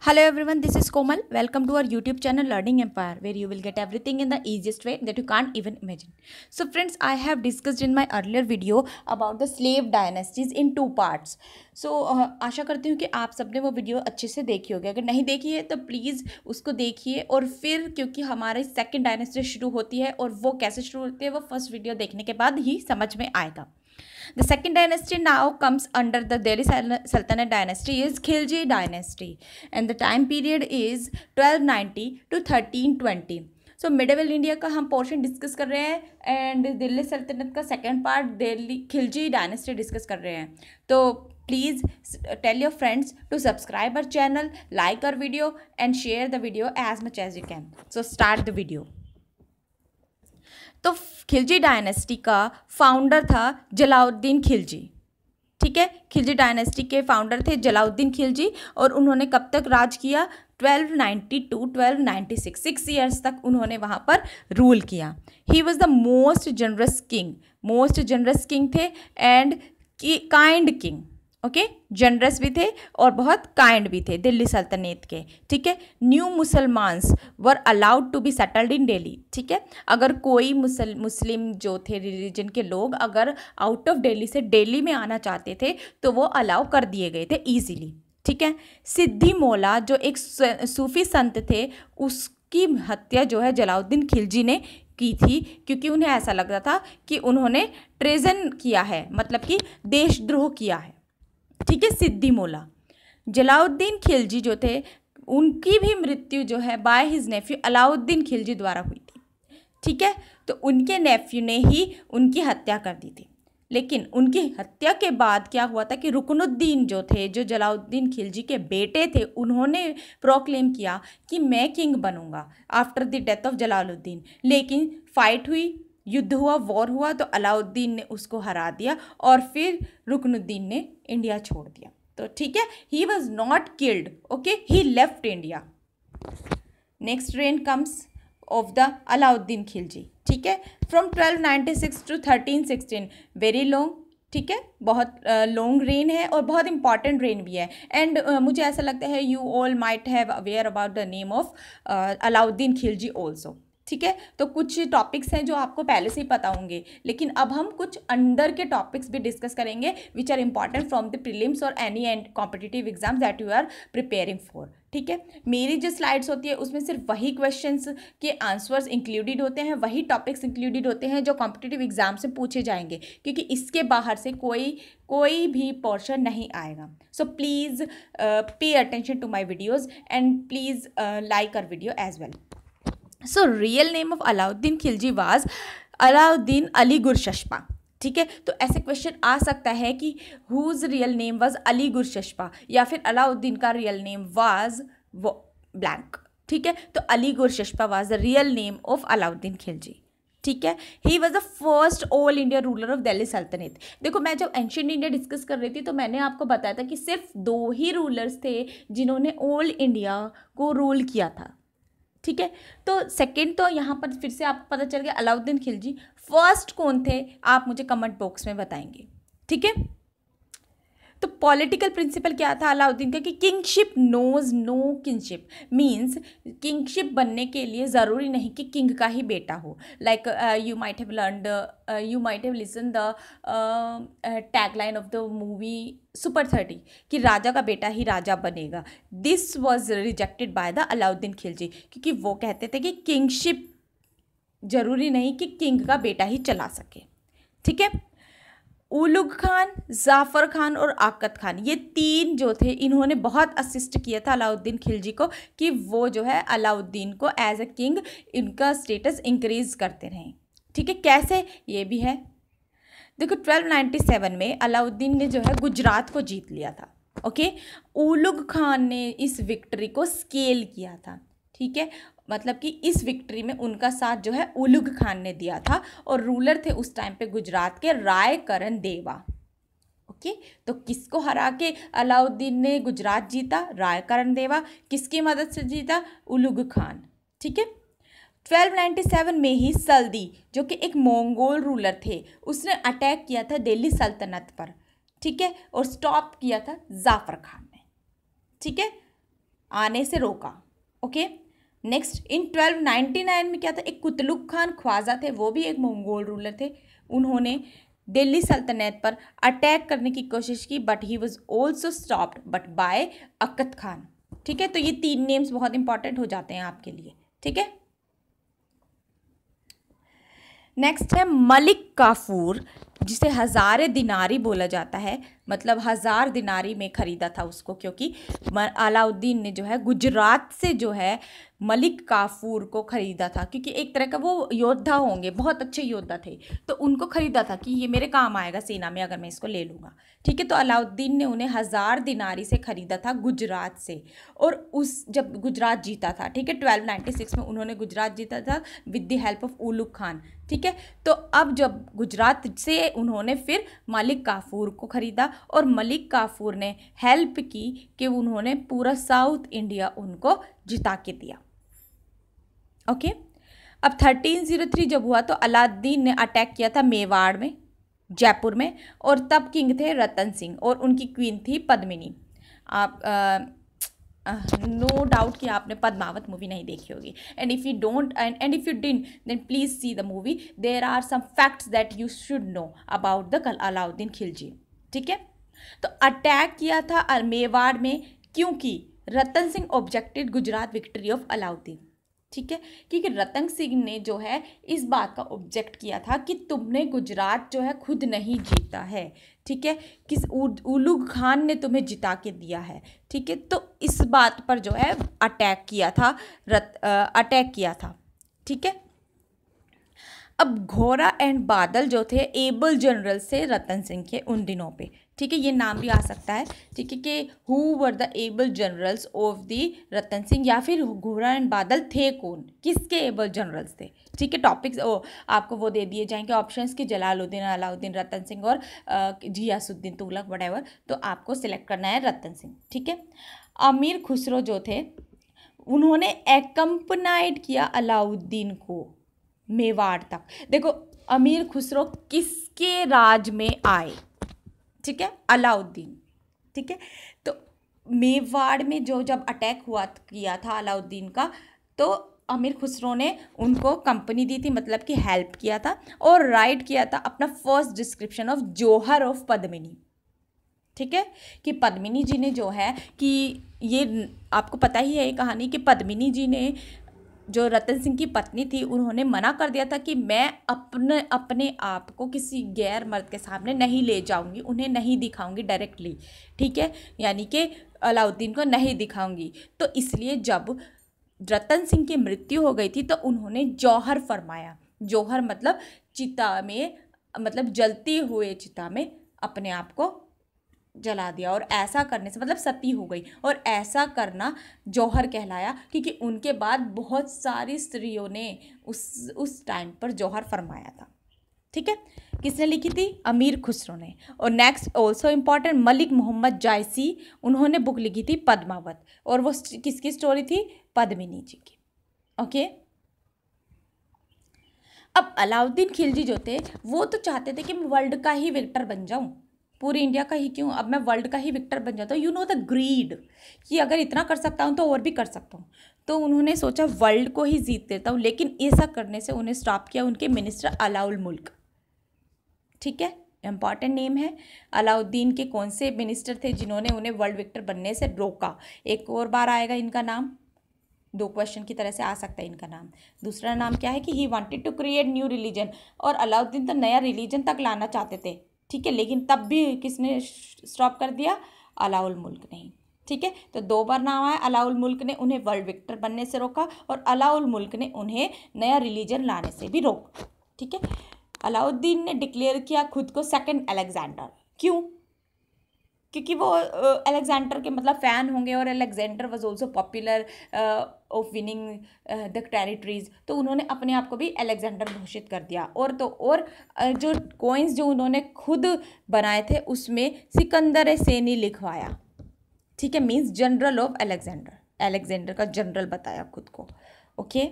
Hello everyone, this is Komal. Welcome to our YouTube channel Learning Empire where you will get everything in the easiest way that you can't even imagine. So friends, I have discussed in my earlier video about the slave dynasties in two parts. So uh, आशा करती हूँ कि आप सबने वो video अच्छे से देखी होगी अगर नहीं देखी है तो प्लीज़ उसको देखिए और फिर क्योंकि हमारी सेकेंड डायनेस्टी शुरू होती है और वो कैसे शुरू होती है वो फर्स्ट वीडियो देखने के बाद ही समझ में आएगा The second dynasty now comes under the Delhi Sultanate dynasty is Khilji dynasty and the time period is 1290 to 1320. So medieval India का हम पोर्शन डिस्कस कर रहे हैं एंड दिल्ली सल्तनत का second part Delhi Khilji dynasty discuss कर रहे हैं तो please tell your friends to subscribe our channel like our video and share the video as much as you can so start the video तो Khilji dynasty का फाउंडर था जलाउद्दीन खिलजी ठीक है खिलजी डायनेस्टी के फाउंडर थे जलाउद्दीन खिलजी और उन्होंने कब तक राज किया 1292 1296 सिक्स ईयर्स तक उन्होंने वहाँ पर रूल किया he was the most generous king most generous king थे and kind king okay okay? Generous भी थे और बहुत काइंड भी थे दिल्ली सल्तनत के ठीक है new Musalmans were allowed to be settled in Delhi ठीक है अगर कोई मुसल मुस्लिम जो थे रिलीजन के लोग अगर आउट ऑफ डेली से डेली में आना चाहते थे तो वो अलाउ कर दिए गए थे ईजीली ठीक है सिद्धि मोला जो एक सूफी संत थे उसकी हत्या जो है जलाउद्दीन खिलजी ने की थी क्योंकि उन्हें ऐसा लगता था कि उन्होंने ट्रेजन किया है मतलब कि देशद्रोह किया है ठीक है सिद्दी मोला जलाउद्दीन खिलजी जो थे उनकी भी मृत्यु जो है by his nephew Alauddin Khilji द्वारा हुई थी ठीक है तो उनके नेफ्यू ने ही उनकी हत्या कर दी थी लेकिन उनकी हत्या के बाद क्या हुआ था कि रुकनुद्दीन जो थे जो जलाउद्दीन खिलजी के बेटे थे उन्होंने प्रोक्लेम किया कि मैं किंग बनूंगा after the death of Jalaluddin लेकिन फ़ाइट हुई युद्ध हुआ वॉर हुआ तो अलाउद्दीन ने उसको हरा दिया और फिर रुकनुद्दीन ने इंडिया छोड़ दिया तो ठीक है he was not killed okay he left India next reign comes of the Alauddin Khilji ठीक है from 1296 to thirteen sixteen very long ठीक है बहुत लॉन्ग uh, रेन है और बहुत इंपॉर्टेंट रेन भी है एंड uh, मुझे ऐसा लगता है you all might have aware about the name of Alauddin Khilji also ठीक है तो कुछ टॉपिक्स हैं जो आपको पहले से ही पता होंगे लेकिन अब हम कुछ अंडर के टॉपिक्स भी डिस्कस करेंगे which are important from the prelims और any and competitive exams that you are preparing for ठीक है मेरी जो स्लाइड्स होती है उसमें सिर्फ वही क्वेश्चंस के आंसर्स इंक्लूडेड होते हैं वही टॉपिक्स इंक्लूडेड होते हैं जो कॉम्पिटिटिव एग्जाम से पूछे जाएंगे क्योंकि इसके बाहर से कोई कोई भी पोर्शन नहीं आएगा so please pay attention to my videos and please like our video as well so real name of Alauddin Khilji was Alauddin Ali Gurshasp ठीक है तो ऐसे क्वेश्चन आ सकता है कि whose real name was Ali Gurshasp या फिर अलाउद्दीन का रियल नेम वाज वो ब्लैंक ठीक है तो Ali Gurshasp was the real name of Alauddin Khilji ठीक है he was the first all India ruler of Delhi सल्तनत देखो मैं जब एंशेंट इंडिया डिस्कस कर रही थी तो मैंने आपको बताया था कि सिर्फ दो ही रूलर्स थे जिन्होंने ऑल इंडिया को रूल किया था ठीक है तो सेकंड तो यहाँ पर फिर से आपको पता चल गया अलाउद्दीन खिलजी फर्स्ट कौन थे आप मुझे कमेंट बॉक्स में बताएंगे ठीक है तो पॉलिटिकल प्रिंसिपल क्या था अलाउद्दीन का कि kingship knows no kingship means kingship बनने के लिए ज़रूरी नहीं कि किंग का ही बेटा हो like you might have learn you might have listen the tagline of the movie super thirty कि राजा का बेटा ही राजा बनेगा this was rejected by the Alauddin Khilji क्योंकि वो कहते थे कि किंगशिप ज़रूरी नहीं कि किंग का बेटा ही चला सके ठीक है उलुग खान जाफ़र खान और आकत खान ये तीन जो थे इन्होंने बहुत असिस्ट किया था अलाउद्दीन खिलजी को कि वो जो है अलाउद्दीन को एज अ किंग इनका स्टेटस इंक्रीज करते रहें ठीक है कैसे ये भी है देखो 1297 में अलाउद्दीन ने जो है गुजरात को जीत लिया था ओके उलुग खान ने इस विक्ट्री को स्केल किया था ठीक है मतलब कि इस विक्ट्री में उनका साथ जो है उलुग खान ने दिया था और रूलर थे उस टाइम पे गुजरात के राय करण देवा ओके तो किसको हरा के अलाउद्दीन ने गुजरात जीता राय करण देवा किसकी मदद से जीता उलुग खान ठीक है 1297 में ही सल्दी जो कि एक मंगोल रूलर थे उसने अटैक किया था दिल्ली सल्तनत पर ठीक है और स्टॉप किया था जाफर खान ने ठीक है आने से रोका ओके नेक्स्ट इन 1299 में क्या था एक कुतलुक खान ख्वाजा थे वो भी एक मंगोल रूलर थे उन्होंने दिल्ली सल्तनत पर अटैक करने की कोशिश की but he was also stopped but by Akat Khan ठीक है तो ये तीन नेम्स बहुत इंपॉर्टेंट हो जाते हैं आपके लिए ठीक है नेक्स्ट है मलिक काफूर जिसे हज़ार दिनारी बोला जाता है मतलब हज़ार दिनारी में ख़रीदा था उसको क्योंकि अलाउद्दीन ने जो है गुजरात से जो है मलिक काफूर को ख़रीदा था क्योंकि एक तरह का वो योद्धा होंगे बहुत अच्छे योद्धा थे तो उनको ख़रीदा था कि ये मेरे काम आएगा सेना में अगर मैं इसको ले लूँगा ठीक है तो अलाउद्दीन ने उन्हें हज़ार दिनारी से ख़रीदा था गुजरात से और उस जब गुजरात जीता था ठीक है ट्वेल्व नाइन्टी सिक्स में उन्होंने गुजरात जीता था with the help of Ulugh Khan ठीक है तो अब जब गुजरात से उन्होंने फिर मलिक काफूर को ख़रीदा और मलिक काफूर ने हेल्प की कि उन्होंने पूरा साउथ इंडिया उनको जिता के दिया ओके अब थर्टीन ज़ीरो थ्री जब हुआ तो अलाउद्दीन ने अटैक किया था मेवाड़ में जयपुर में और तब किंग थे रतन सिंह और उनकी क्वीन थी पद्मिनी आप नो डाउट कि आपने पद्मावत मूवी नहीं देखी होगी and if you don't and and if you didn't then please see the movie there are some facts that you should know about the कल अलाउद्दीन खिलजी ठीक है तो अटैक किया था मेवाड़ में क्योंकि Ratan Singh objected Gujarat victory of Alauddin ठीक है क्योंकि रतन सिंह ने जो है इस बात का ऑब्जेक्ट किया था कि तुमने गुजरात जो है खुद नहीं जीता है ठीक है किस उलू खान ने तुम्हें जिता के दिया है ठीक है तो इस बात पर जो है अटैक किया था रत अटैक किया था ठीक है अब घोरा एंड बादल जो थे एबल जनरल से रतन सिंह के उन दिनों पे ठीक है ये नाम भी आ सकता है ठीक है कि who were the able generals of the Ratan Singh या फिर घोरा एंड बादल थे कौन किसके एबल जनरल्स थे ठीक है टॉपिक्स ओ आपको वो दे दिए जाएंगे ऑप्शंस कि जलालुद्दीन अलाउद्दीन रतन सिंह और जियासुद्दीन तुगलक वडेवर तो आपको सिलेक्ट करना है रतन सिंह ठीक है अमीर खुसरो जो थे उन्होंने एकम्पनाइट किया अलाउद्दीन को मेवाड़ तक देखो अमीर खुसरो किसके राज में आए ठीक है अलाउद्दीन ठीक है तो मेवाड़ में जो जब अटैक हुआ किया था अलाउद्दीन का तो अमीर खुसरो ने उनको कंपनी दी थी मतलब कि हेल्प किया था और राइट किया था अपना first description of jauhar of Padmini ठीक है कि पद्मिनी जी ने जो है कि ये आपको पता ही है ये कहानी कि पद्मिनी जी ने जो रतन सिंह की पत्नी थी उन्होंने मना कर दिया था कि मैं अपने अपने आप को किसी गैर मर्द के सामने नहीं ले जाऊंगी उन्हें नहीं दिखाऊंगी डायरेक्टली ठीक है यानी कि अलाउद्दीन को नहीं दिखाऊंगी तो इसलिए जब रतन सिंह की मृत्यु हो गई थी तो उन्होंने जौहर फरमाया जौहर मतलब चिता में मतलब जलती हुए चिता में अपने आप को जला दिया और ऐसा करने से मतलब सती हो गई और ऐसा करना जौहर कहलाया क्योंकि उनके बाद बहुत सारी स्त्रियों ने उस उस टाइम पर जौहर फरमाया था ठीक है किसने लिखी थी अमीर खुसरो ने और next also important Malik Muhammad Jayasi उन्होंने बुक लिखी थी पद्मावत और वो किसकी स्टोरी थी पद्मिनी जी की ओके अब अलाउद्दीन खिलजी जो थे वो तो चाहते थे कि मैं वर्ल्ड का ही विक्टर बन जाऊँ पूरी इंडिया का ही क्यों अब मैं वर्ल्ड का ही विक्टर बन जाता हूँ यू नो द ग्रीड कि अगर इतना कर सकता हूँ तो और भी कर सकता हूँ तो उन्होंने सोचा वर्ल्ड को ही जीत देता हूँ लेकिन ऐसा करने से उन्हें स्टॉप किया उनके मिनिस्टर अलाउल मुल्क ठीक है इम्पॉर्टेंट नेम है अलाउद्दीन के कौन से मिनिस्टर थे जिन्होंने उन्हें वर्ल्ड विक्टर बनने से रोका एक और बार आएगा इनका नाम दो क्वेश्चन की तरह से आ सकता है इनका नाम दूसरा नाम क्या है कि he wanted to create new religion और अलाउद्दीन तो नया रिलीजन तक लाना चाहते थे ठीक है लेकिन तब भी किसने स्टॉप कर दिया अलाउल मुल्क ने ठीक है तो दो बार नाम आया अलाउल मुल्क ने उन्हें वर्ल्ड विक्टर बनने से रोका और अलाउल मुल्क ने उन्हें नया रिलीजन लाने से भी रोका ठीक है अलाउद्दीन ने डिक्लेयर किया खुद को सेकंड अलेक्जेंडर क्यों क्योंकि वो अलेक्जेंडर के मतलब फ़ैन होंगे और Alexander was also popular of winning the territories तो उन्होंने अपने आप को भी अलेक्जेंडर घोषित कर दिया और तो और जो कोइंस जो उन्होंने खुद बनाए थे उसमें सिकंदर सेनी लिखवाया ठीक है means general of Alexander Alexander का जनरल बताया खुद को ओके okay?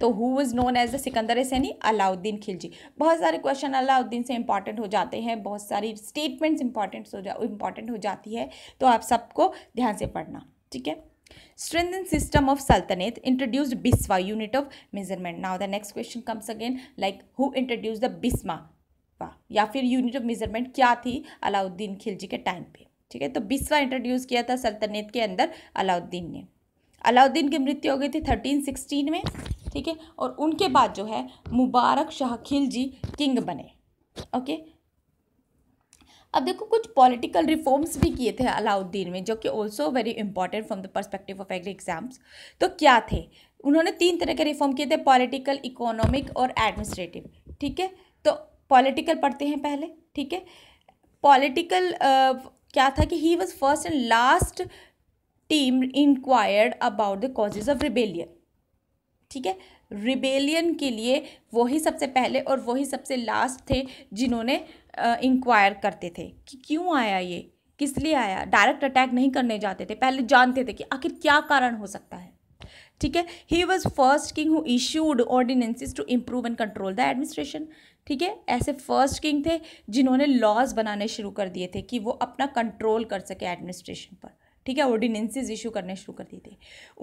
तो who was known as the Sikandar Sani Alauddin Khilji बहुत सारे क्वेश्चन अलाउद्दीन से इंपॉर्टेंट हो जाते हैं बहुत सारी स्टेटमेंट्स इंपॉर्टेंट हो जा इंपॉर्टेंट हो जाती है तो आप सबको ध्यान से पढ़ना ठीक है strengthened system of sultanate introduced Biswa unit of measurement now the next question comes again like who introduce the Biswa या फिर यूनिट ऑफ मेजरमेंट क्या थी अलाउद्दीन खिलजी के टाइम पे ठीक है तो बिस्वा इंट्रोड्यूस किया था सल्तनत के अंदर अलाउद्दीन ने अलाउद्दीन की मृत्यु हो गई थी थर्टीन सिक्सटीन में ठीक है और उनके बाद जो है मुबारक शाह खिलजी किंग बने ओके अब देखो कुछ पॉलिटिकल रिफॉर्म्स भी किए थे अलाउद्दीन में जो कि also very important from the perspective of agri exams तो क्या थे उन्होंने तीन तरह के रिफॉर्म किए थे पॉलिटिकल इकोनॉमिक और एडमिनिस्ट्रेटिव ठीक है तो पॉलिटिकल पढ़ते हैं पहले ठीक है पॉलिटिकल uh, क्या था कि he was first and last team inquired about the causes of rebellion ठीक है रिबेलियन के लिए वही सबसे पहले और वही सबसे लास्ट थे जिन्होंने इंक्वायर करते थे कि क्यों आया ये किस लिए आया डायरेक्ट अटैक नहीं करने जाते थे पहले जानते थे कि आखिर क्या कारण हो सकता है ठीक है he was first king who issued ordinances to improve and control the administration ठीक है ऐसे फर्स्ट किंग थे जिन्होंने लॉज बनाने शुरू कर दिए थे कि वो अपना कंट्रोल कर सके एडमिनिस्ट्रेशन पर ठीक है ऑर्डिनेंसेज इशू करने शुरू कर दिए थे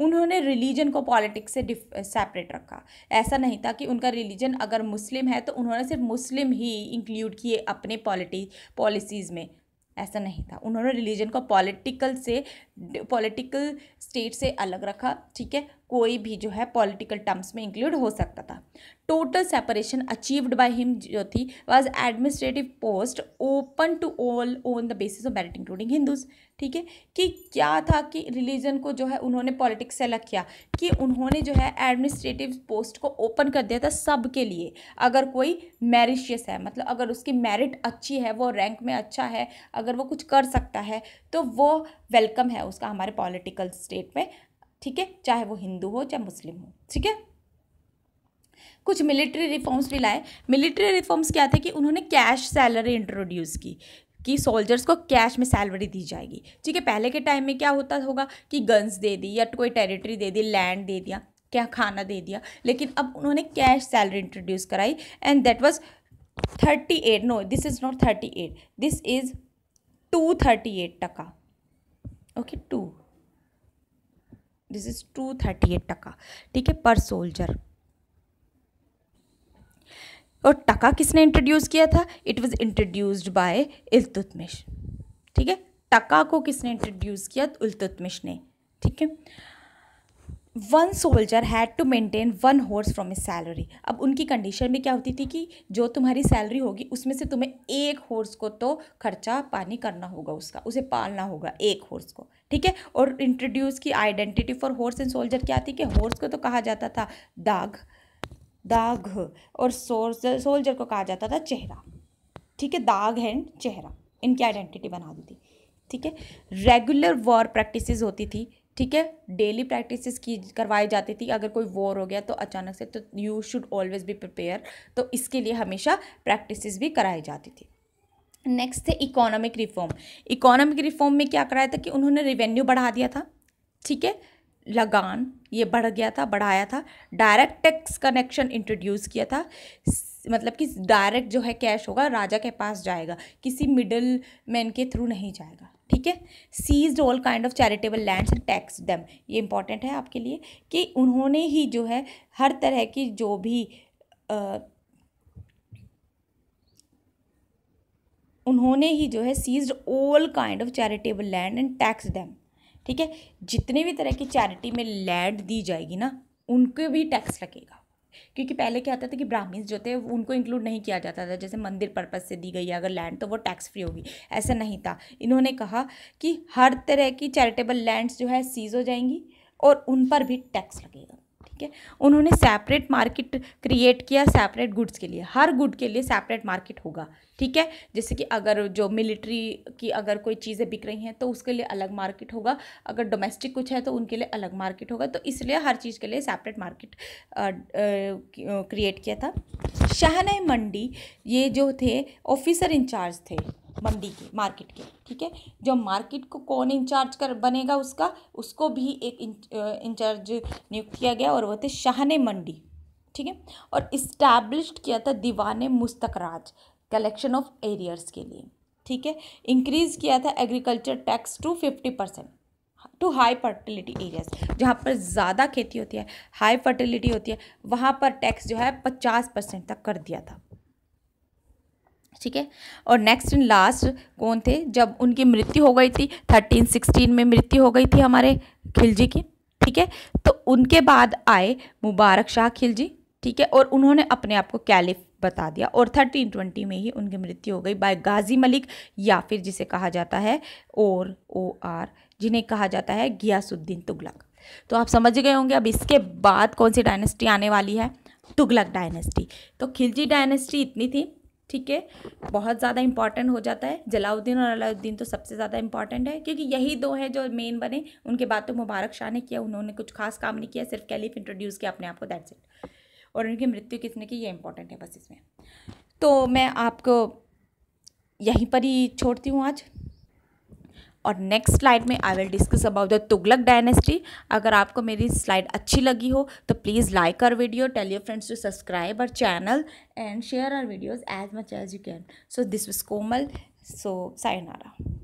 उन्होंने रिलीजन को पॉलिटिक्स से सेपरेट रखा ऐसा नहीं था कि उनका रिलीजन अगर मुस्लिम है तो उन्होंने सिर्फ मुस्लिम ही इंक्लूड किए अपने पॉलिटी पॉलिसीज़ में ऐसा नहीं था उन्होंने रिलीजन को पॉलिटिकल से पॉलिटिकल स्टेट से अलग रखा ठीक है कोई भी जो है पॉलिटिकल टर्म्स में इंक्लूड हो सकता था total separation achieved by him जो थी was administrative post open to all on the basis of merit including Hindus ठीक है कि क्या था कि रिलीजन को जो है उन्होंने पॉलिटिक्स से अलग किया कि उन्होंने जो है एडमिनिस्ट्रेटिव पोस्ट को ओपन कर दिया था सब के लिए अगर कोई मेरिशियस है मतलब अगर उसकी मेरिट अच्छी है वो रैंक में अच्छा है अगर वो कुछ कर सकता है तो वो वेलकम है उसका हमारे पॉलिटिकल स्टेट में ठीक है चाहे वो हिंदू हो चाहे मुस्लिम हो ठीक है कुछ मिलिट्री रिफॉर्म्स भी लाए मिलिट्री रिफॉर्म्स क्या थे कि उन्होंने कैश सैलरी इंट्रोड्यूस की कि सोल्जर्स को कैश में सैलरी दी जाएगी ठीक है पहले के टाइम में क्या होता होगा कि गन्स दे दी या कोई टेरिटरी दे दी लैंड दे दिया क्या खाना दे दिया लेकिन अब उन्होंने कैश सैलरी इंट्रोड्यूस कराई and that was thirty eight no this is not thirty eight this is two thirty eight taka okay two this is two thirty eight taka ठीक है पर सोल्जर और टका किसने इंट्रोड्यूस किया था it was introduced by Iltutmish ठीक है टका को किसने इंट्रोड्यूस किया उल्तुतमिश ने ठीक है one soldier had to maintain one horse from his salary अब उनकी कंडीशन में क्या होती थी कि जो तुम्हारी सैलरी होगी उसमें से तुम्हें एक हॉर्स को तो खर्चा पानी करना होगा उसका उसे पालना होगा एक हॉर्स को ठीक है और इंट्रोड्यूस की identity for horse and soldier क्या थी कि हॉर्स को तो कहा जाता था दाग दाग और सोल्जर सोल्जर को कहा जाता था चेहरा ठीक है दाग एंड चेहरा इनकी आइडेंटिटी बना दी थी ठीक है रेगुलर वॉर प्रैक्टिसेस होती थी ठीक है डेली प्रैक्टिसेस की करवाई जाती थी अगर कोई वॉर हो गया तो अचानक से तो you should always be prepare तो इसके लिए हमेशा प्रैक्टिसेस भी कराई जाती थी नेक्स्ट थे इकोनॉमिक रिफॉर्म इकोनॉमिक रिफॉर्म में क्या कराया था कि उन्होंने रिवेन्यू बढ़ा दिया था ठीक है लगान ये बढ़ गया था बढ़ाया था डायरेक्ट टैक्स कनेक्शन इंट्रोड्यूस किया था मतलब कि डायरेक्ट जो है कैश होगा राजा के पास जाएगा किसी मिडल मैन के थ्रू नहीं जाएगा ठीक है seize all kind of charitable lands and tax dam ये इंपॉर्टेंट है आपके लिए कि उन्होंने ही जो है हर तरह की जो भी आ, उन्होंने ही जो है seized all kind of charitable land and tax dam ठीक है जितने भी तरह की चैरिटी में लैंड दी जाएगी ना उनको भी टैक्स लगेगा क्योंकि पहले क्या होता था कि ब्राह्मीस जो थे उनको इंक्लूड नहीं किया जाता था जैसे मंदिर पर्पज़ से दी गई है अगर लैंड तो वो टैक्स फ्री होगी ऐसा नहीं था इन्होंने कहा कि हर तरह की चैरिटेबल लैंड्स जो है सीज हो जाएंगी और उन पर भी टैक्स लगेगा ठीक है उन्होंने सेपरेट मार्केट क्रिएट किया सेपरेट गुड्स के लिए हर गुड के लिए सेपरेट मार्केट होगा ठीक है जैसे कि अगर जो मिलिट्री की अगर कोई चीज़ें बिक रही हैं तो उसके लिए अलग मार्केट होगा अगर डोमेस्टिक कुछ है तो उनके लिए अलग मार्केट होगा तो इसलिए हर चीज़ के लिए सेपरेट मार्केट क्रिएट किया था शाहन मंडी ये जो थे ऑफिसर इंचार्ज थे मंडी के मार्केट के ठीक है जो मार्केट को कौन इंचार्ज कर बनेगा उसका उसको भी एक इंचार्ज नियुक्त किया गया और वो थे शाहने मंडी ठीक है और इस्टेब्लिश्ड किया था Diwan Mustakhraj collection of arrears के लिए ठीक है इंक्रीज़ किया था agriculture tax to fifty percent to high fertility areas जहाँ पर ज़्यादा खेती होती है हाई फर्टिलिटी होती है वहाँ पर टैक्स जो है पचास परसेंट तक कर दिया था ठीक है और नेक्स्ट एंड लास्ट कौन थे जब उनकी मृत्यु हो गई थी थर्टीन सिक्सटीन में मृत्यु हो गई थी हमारे खिलजी की ठीक है तो उनके बाद आए मुबारक शाह खिलजी ठीक है और उन्होंने अपने आप को कैलिफ बता दिया और थर्टीन ट्वेंटी में ही उनकी मृत्यु हो गई बाय गाजी मलिक या फिर जिसे कहा जाता है और ओ आर जिन्हें कहा जाता है गियासुद्दीन तुगलक तो आप समझ गए होंगे अब इसके बाद कौन सी डायनेस्टी आने वाली है तुगलक डायनेस्टी तो खिलजी डायनेस्टी इतनी थी ठीक है बहुत ज़्यादा इंपॉर्टेंट हो जाता है जलाउद्दीन और अलाउद्दीन तो सबसे ज़्यादा इंपॉर्टेंट है क्योंकि यही दो हैं जो मेन बने उनके बाद तो मुबारक शाह ने किया उन्होंने कुछ खास काम नहीं किया सिर्फ कैलिफ इंट्रोड्यूस किया अपने आप को दैट्स इट और उनकी मृत्यु किसने की ये इंपॉर्टेंट है बस इसमें तो मैं आपको यहीं पर ही छोड़ती हूँ आज और नेक्स्ट स्लाइड में I will discuss about the Tughlaq dynasty अगर आपको मेरी स्लाइड अच्छी लगी हो तो please like our video tell your friends to subscribe our channel and share our videos as much as you can so this was Komal so साइनारा